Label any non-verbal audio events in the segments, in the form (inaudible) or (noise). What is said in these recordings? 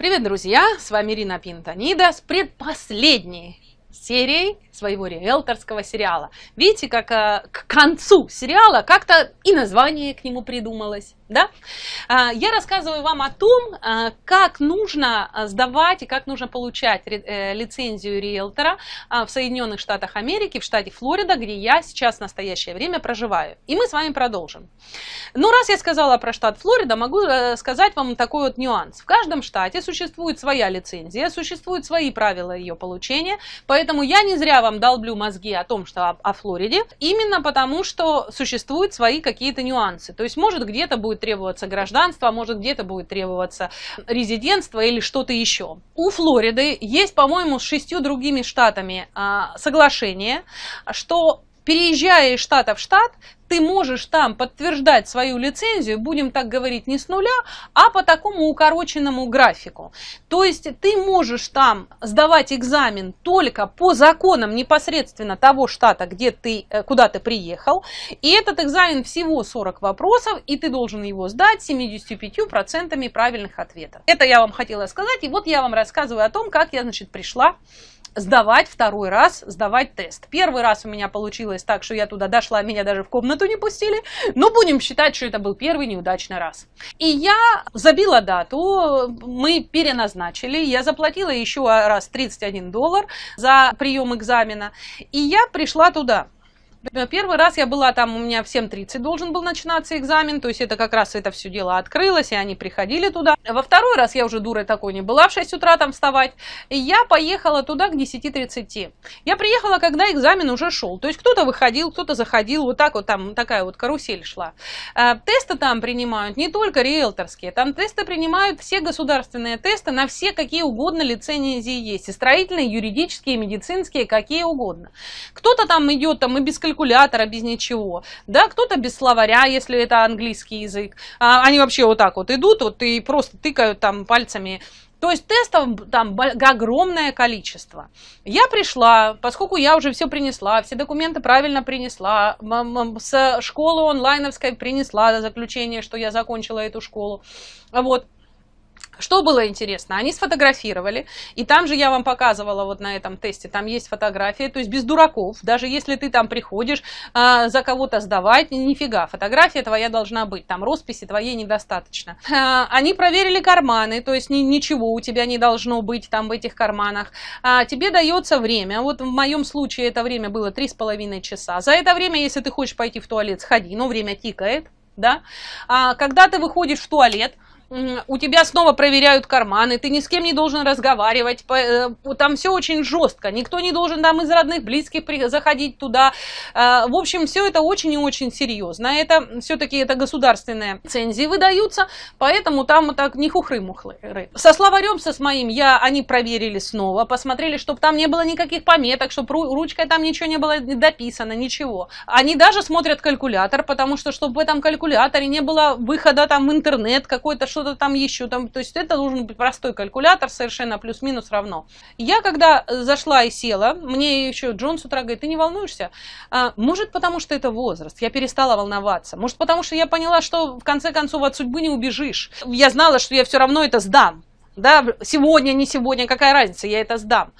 Привет, друзья! С вами Ирина Пинтонида с предпоследней серией своего риэлторского сериала. Видите, как э, к концу сериала как-то и название к нему придумалось. Да? А, я рассказываю вам о том, э, как нужно э, сдавать и как нужно получать лицензию риэлтора а, в Соединенных Штатах Америки, в штате Флорида, где я сейчас в настоящее время проживаю. И мы с вами продолжим. Но ну, раз я сказала про штат Флорида, могу сказать вам такой вот нюанс. В каждом штате существует своя лицензия, существуют свои правила ее получения, поэтому я не зря вам вам долблю мозги о том, что о, о Флориде, именно потому, что существуют свои какие-то нюансы. То есть, может, где-то будет требоваться гражданство, а может, где-то будет требоваться резидентство или что-то еще. У Флориды есть, по-моему, с шестью другими штатами а, соглашение, что переезжая из штата в штат, ты можешь там подтверждать свою лицензию, будем так говорить, не с нуля, а по такому укороченному графику. То есть ты можешь там сдавать экзамен только по законам непосредственно того штата, где ты, э, куда ты приехал. И этот экзамен всего 40 вопросов, и ты должен его сдать 75% правильных ответов. Это я вам хотела сказать, и вот я вам рассказываю о том, как я, значит, пришла сдавать второй раз, сдавать тест. Первый раз у меня получилось так, что я туда дошла, меня даже в комнату не пустили, но будем считать, что это был первый неудачный раз. И я забила дату, мы переназначили, я заплатила еще раз 31 доллар за прием экзамена, и я пришла туда. Э, первый раз я была там, у меня в 7.30 должен был начинаться экзамен, то есть это как раз это все дело открылось, и они приходили туда. Во второй раз я уже дурой такой не была в 6 утра там вставать, и я поехала туда к 10.30. Я приехала, когда экзамен уже шел, то есть кто-то выходил, кто-то заходил, вот так вот там такая вот карусель шла. Э, тесты там принимают не только риэлторские, там тесты принимают все государственные тесты на все какие угодно лицензии есть, и строительные, юридические, медицинские, какие угодно. Кто-то там идет там и без калькулятора, без ничего, да, кто-то без словаря, если это английский язык, а, они вообще вот так вот идут, вот и просто тыкают там пальцами то есть тестов там огромное количество. Я пришла, поскольку я уже все принесла, все документы правильно принесла, с школы онлайновской принесла заключение, что я закончила эту школу. Вот. Что было интересно? Они сфотографировали, и там же я вам показывала вот на этом тесте, там есть фотографии, то есть без дураков, даже если ты там приходишь э, за кого-то сдавать, нифига, фотография твоя должна быть, там росписи твоей недостаточно. Э, они проверили карманы, то есть ни, ничего у тебя не должно быть там в этих карманах. Э, тебе дается время, вот в моем случае это время было 3,5 часа. За это время, если ты хочешь пойти в туалет, сходи, но время тикает, да. А когда ты выходишь в туалет, у тебя снова проверяют карманы, ты ни с кем не должен разговаривать, э, там все очень жестко, никто не должен там из родных, близких заходить туда. А, в общем, все это очень и очень серьезно. Это все-таки это государственные лицензии выдаются, поэтому там так не хухры-мухры. Со словарем, со с моим, я, они проверили снова, посмотрели, чтобы там не было никаких пометок, чтобы ручкой там ничего не было дописано, ничего. Они даже смотрят калькулятор, потому что чтобы в этом калькуляторе не было выхода там в интернет какой-то, что что-то там еще, там, то есть это должен быть простой калькулятор, совершенно плюс-минус равно. Я когда э, зашла и села, мне еще Джон с утра говорит, ты не волнуешься? А, может, потому что это возраст, я перестала волноваться. Может, потому что я поняла, что в конце концов от судьбы не убежишь. Я знала, что я все равно это сдам. Да, сегодня, не сегодня, какая разница, я это сдам.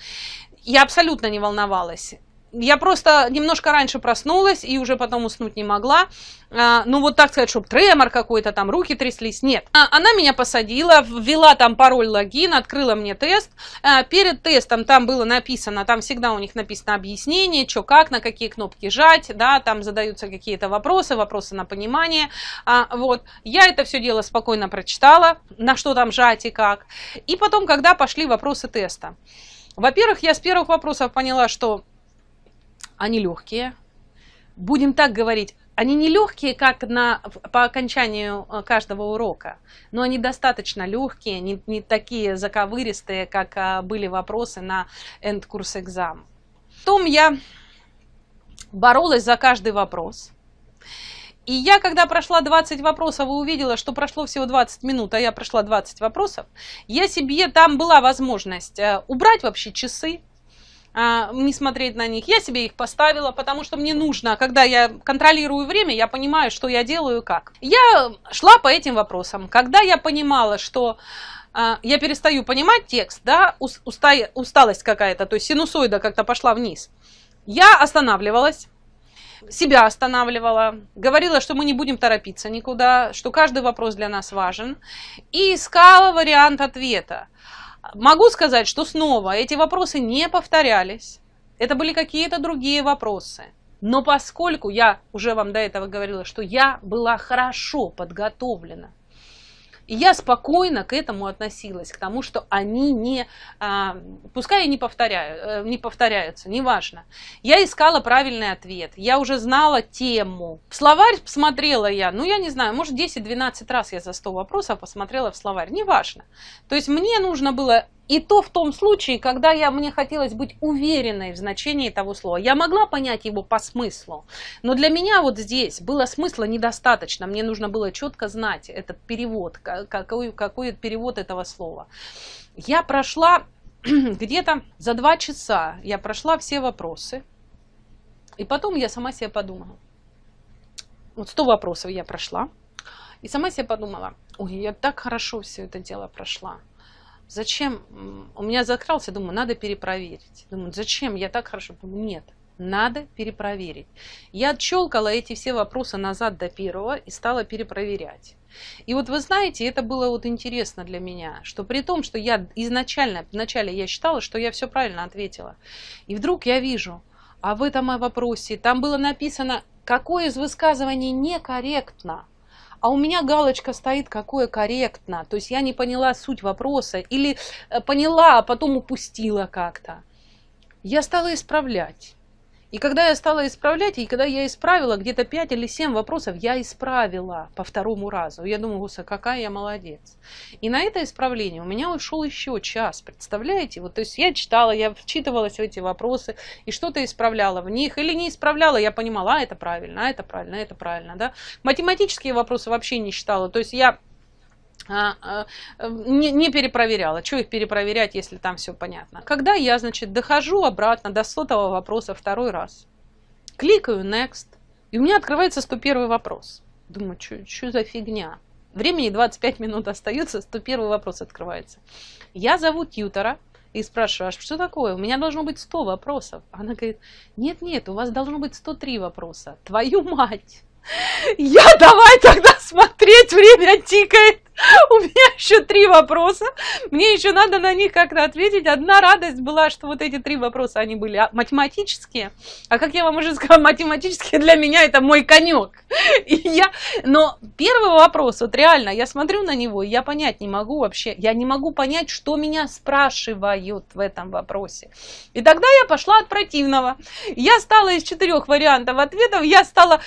Я абсолютно не волновалась я просто немножко раньше проснулась и уже потом уснуть не могла. А, ну, вот так сказать, чтобы тремор какой-то, там руки тряслись, нет. А, она меня посадила, ввела там пароль логин, открыла мне тест. А, перед тестом там было написано, там всегда у них написано объяснение, что как, на какие кнопки жать, да, там задаются какие-то вопросы, вопросы на понимание. А, вот, я это все дело спокойно прочитала, на что там жать и как. И потом, когда пошли вопросы теста. Во-первых, я с первых вопросов поняла, что они легкие. Будем так говорить, они не легкие, как на, по окончанию э, каждого урока, но они достаточно легкие, не, не такие заковыристые, как а, были вопросы на эндкурс курс экзам. Потом я боролась за каждый вопрос. И я, когда прошла 20 вопросов и увидела, что прошло всего 20 минут, а я прошла 20 вопросов, я себе, там была возможность э, убрать вообще часы, а, не смотреть на них. Я себе их поставила, потому что мне нужно, когда я контролирую время, я понимаю, что я делаю и как. Я шла по этим вопросам. Когда я понимала, что а, я перестаю понимать текст, да, уста, усталость какая-то, то есть синусоида как-то пошла вниз, я останавливалась себя останавливала, говорила, что мы не будем торопиться никуда, что каждый вопрос для нас важен, и искала вариант ответа. Могу сказать, что снова эти вопросы не повторялись. Это были какие-то другие вопросы. Но поскольку я уже вам до этого говорила, что я была хорошо подготовлена и я спокойно к этому относилась, к тому, что они не, а, пускай не, повторяю, э, не повторяются, неважно. Я искала правильный ответ, я уже знала тему. В словарь посмотрела я, ну я не знаю, может 10-12 раз я за 100 вопросов посмотрела в словарь, неважно. То есть мне нужно было и то в том случае, когда я, мне хотелось быть уверенной в значении того слова. Я могла понять его по смыслу, но для меня вот здесь было смысла недостаточно. Мне нужно было четко знать этот перевод, какой, какой перевод этого слова. Я прошла (clears throat) где-то за два часа, я прошла все вопросы. И потом я сама себе подумала. Вот сто вопросов я прошла. И сама себе подумала, ой, я так хорошо все это дело прошла. Зачем? У меня закрался, думаю, надо перепроверить. Думаю, зачем? Я так хорошо. Думаю, нет, надо перепроверить. Я отчелкала эти все вопросы назад до первого и стала перепроверять. И вот вы знаете, это было вот интересно для меня, что при том, что я изначально, вначале я считала, что я все правильно ответила. И вдруг я вижу, а в этом вопросе там было написано, какое из высказываний некорректно а у меня галочка стоит, какое корректно. То есть я не поняла суть вопроса или э, поняла, а потом упустила как-то. Я стала исправлять. И когда я стала исправлять, и когда я исправила где-то 5 или 7 вопросов, я исправила по второму разу. Я думаю, Гуса, какая я молодец. И на это исправление у меня ушел еще час, представляете? Вот, то есть я читала, я вчитывалась в эти вопросы, и что-то исправляла в них, или не исправляла, я понимала, а это правильно, а это правильно, а это правильно, да? Математические вопросы вообще не считала, то есть я а, а, эм, не, не перепроверяла. Чего их перепроверять, если там все понятно? Когда я, значит, дохожу обратно до сотого вопроса второй раз, кликаю Next, и у меня открывается 101 вопрос. Думаю, что за фигня? Времени 25 минут остается, 101 вопрос открывается. Я зову тьютера и спрашиваю, а что такое? У меня должно быть 100 вопросов. Она говорит, нет-нет, у вас должно быть 103 вопроса. Твою мать! (laughs) Я давай тогда смотреть, время тикает. У меня еще три вопроса. Мне еще надо на них как-то ответить. Одна радость была, что вот эти три вопроса, они были а, математические. А как я вам уже сказала, математические для меня это мой конек. И я... Но первый вопрос, вот реально, я смотрю на него, и я понять не могу вообще. Я не могу понять, что меня спрашивают в этом вопросе. И тогда я пошла от противного. Я стала из четырех вариантов ответов, я стала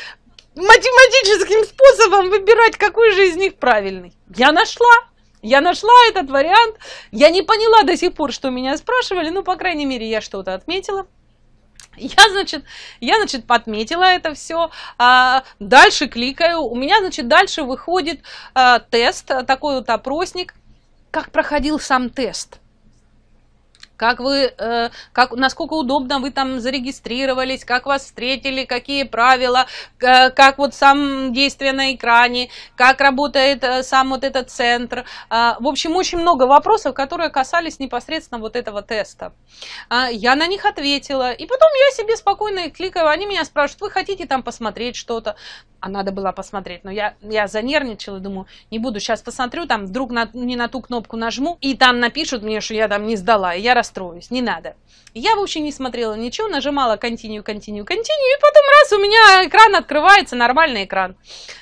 математическим способом выбирать, какой же из них правильный. Я нашла. Я нашла этот вариант. Я не поняла до сих пор, что меня спрашивали. Ну, по крайней мере, я что-то отметила. Я, значит, я, значит, подметила это все, а дальше кликаю, у меня, значит, дальше выходит а, тест, такой вот опросник, как проходил сам тест – как вы, э, как, насколько удобно вы там зарегистрировались, как вас встретили, какие правила, э, как вот сам действие на экране, как работает э, сам вот этот центр. А, в общем, очень много вопросов, которые касались непосредственно вот этого теста. А, я на них ответила, и потом я себе спокойно их кликаю, они меня спрашивают, вы хотите там посмотреть что-то? А надо было посмотреть, но я, я занервничала, думаю, не буду, сейчас посмотрю, там вдруг на, не на ту кнопку нажму, и там напишут мне, что я там не сдала, и я расстроюсь, не надо. Я вообще не смотрела ничего, нажимала continue, continue, continue, и потом раз у меня экран открывается, нормальный экран.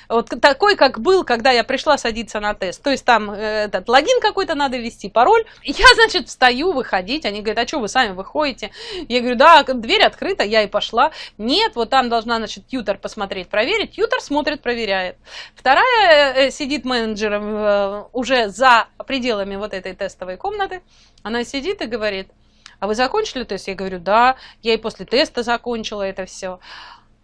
Вот такой, как был, когда я пришла садиться на тест. То есть там э, этот логин какой-то надо ввести, пароль. Я, значит, встаю выходить, они говорят, а что вы сами выходите? Я говорю, да, дверь открыта, я и пошла. Нет, вот там должна, значит, тьютер посмотреть, проверить. Тьютер смотрит, проверяет. Вторая э, сидит менеджером э, уже за пределами вот этой тестовой комнаты. Она сидит и говорит, а вы закончили тест? Я говорю, да, я и после теста закончила это все.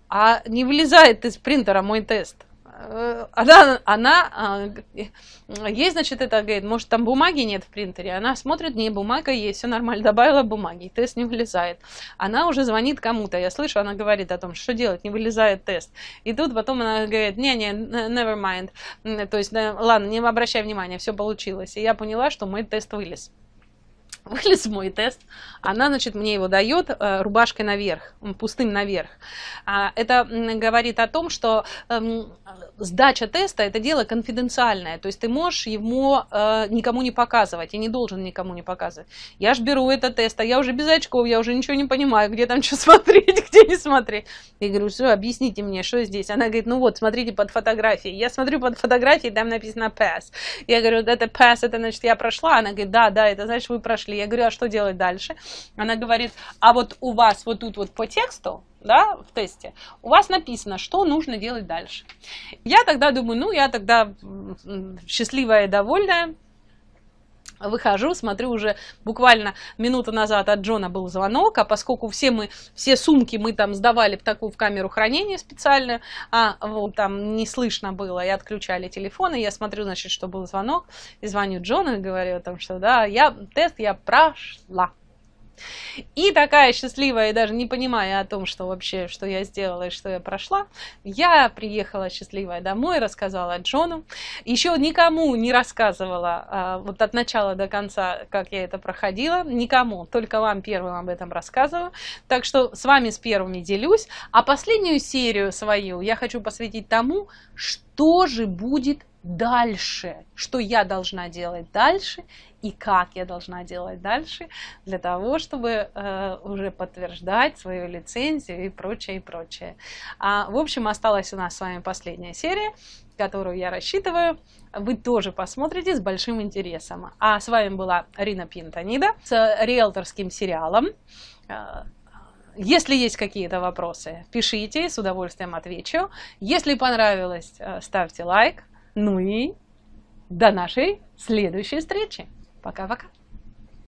А не вылезает из принтера мой тест. Э, она, она, а, ей, значит, это говорит, может, там бумаги нет в принтере. Она смотрит, не, бумага есть, все нормально, добавила бумаги, тест не вылезает. Она уже звонит кому-то, я слышу, она говорит о том, что делать, не вылезает тест. И тут потом она говорит, не-не, never mind, то есть, ладно, не обращай внимания, все получилось. И я поняла, что мой тест вылез. (laughs) вылез мой тест. Она, значит, мне его дает э, рубашкой наверх, пустым наверх. А, это говорит о том, что эм, сдача теста – это дело конфиденциальное. То есть ты можешь ему э, никому не показывать и не должен никому не показывать. Я ж беру этот тест, а я уже без очков, я уже ничего не понимаю, где там что (laughs) смотреть, где не смотреть. Я говорю, все, объясните мне, что здесь? Она говорит, ну вот, смотрите под фотографией. Я смотрю под фотографией, там написано pass. Я говорю, это pass, это значит, я прошла. Она говорит, да, да, это значит, вы прошли. Я говорю, а что делать дальше? Она говорит, а вот у вас вот тут вот по тексту, да, в тесте, у вас написано, что нужно делать дальше. Я тогда думаю, ну, я тогда счастливая и довольная, Выхожу, смотрю, уже буквально минуту назад от Джона был звонок, а поскольку все мы, все сумки мы там сдавали такую в камеру хранения специально, а вот там не слышно было, и отключали телефоны, я смотрю, значит, что был звонок, и звоню Джону и говорю о том, что да, я тест я прошла. И такая счастливая, даже не понимая о том, что вообще, что я сделала и что я прошла, я приехала счастливая домой, рассказала Джону. Еще никому не рассказывала а, вот от начала до конца, как я это проходила, никому, только вам первым об этом рассказываю. Так что с вами с первыми делюсь, а последнюю серию свою я хочу посвятить тому, что же будет дальше, что я должна делать дальше и как я должна делать дальше для того, чтобы э, уже подтверждать свою лицензию и прочее, и прочее. А, в общем, осталась у нас с вами последняя серия, которую я рассчитываю. Вы тоже посмотрите с большим интересом. А с вами была Рина Пинтонида с риэлторским сериалом. Э, если есть какие-то вопросы, пишите, с удовольствием отвечу. Если понравилось, э, ставьте лайк. Ну и до нашей следующей встречи. Пока-пока.